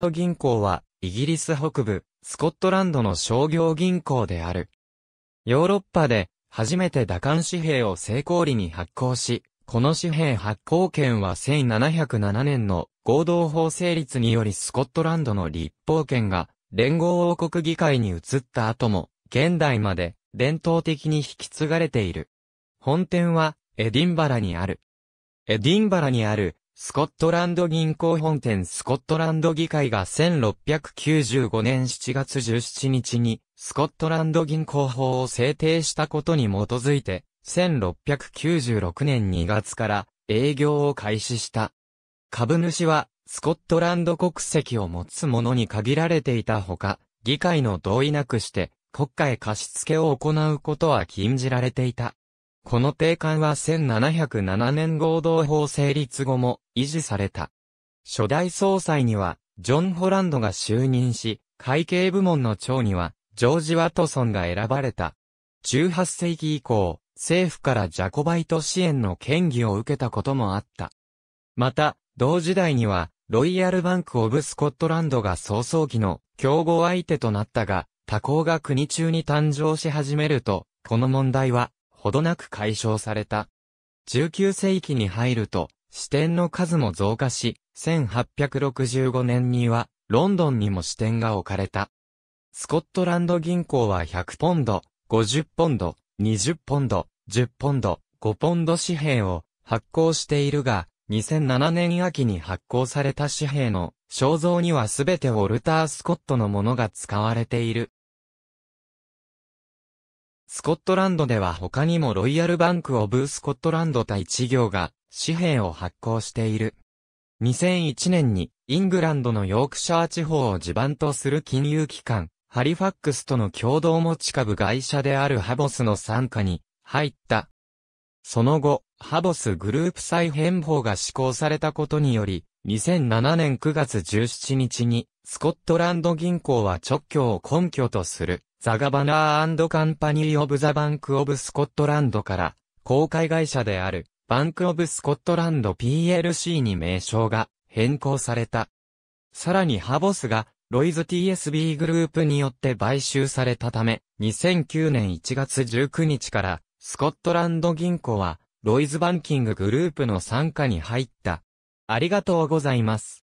ト銀行は、イギリス北部、スコットランドの商業銀行である。ヨーロッパで、初めて打艦紙幣を成功裏に発行し、この紙幣発行権は1707年の合同法成立によりスコットランドの立法権が連合王国議会に移った後も、現代まで伝統的に引き継がれている。本店はエディンバラにある。エディンバラにあるスコットランド銀行本店スコットランド議会が1695年7月17日にスコットランド銀行法を制定したことに基づいて1696年2月から営業を開始した。株主はスコットランド国籍を持つ者に限られていたほか、議会の同意なくして国家へ貸付を行うことは禁じられていた。この定款は1707年合同法成立後も維持された。初代総裁には、ジョン・ホランドが就任し、会計部門の長には、ジョージ・ワトソンが選ばれた。18世紀以降、政府からジャコバイト支援の権威を受けたこともあった。また、同時代には、ロイヤルバンク・オブ・スコットランドが早々期の競合相手となったが、他校が国中に誕生し始めると、この問題はほどなく解消された。19世紀に入ると、支店の数も増加し、1865年には、ロンドンにも支店が置かれた。スコットランド銀行は100ポンド、50ポンド、20ポンド、10ポンド、5ポンド紙幣を発行しているが、2007年秋に発行された紙幣の肖像にはすべてウォルター・スコットのものが使われている。スコットランドでは他にもロイヤルバンクオブスコットランド対1行が紙幣を発行している。2001年にイングランドのヨークシャー地方を地盤とする金融機関、ハリファックスとの共同持ち株会社であるハボスの参加に入った。その後、ハボスグループ再編法が施行されたことにより、2007年9月17日に、スコットランド銀行は直挙を根拠とするザガバナーカンパニー・オブ・ザ・バンク・オブ・スコットランドから、公開会社である、バンク・オブ・スコットランド PLC に名称が変更された。さらにハボスが、ロイズ TSB グループによって買収されたため、2009年1月19日から、スコットランド銀行は、ロイズバンキンググループの参加に入った。ありがとうございます。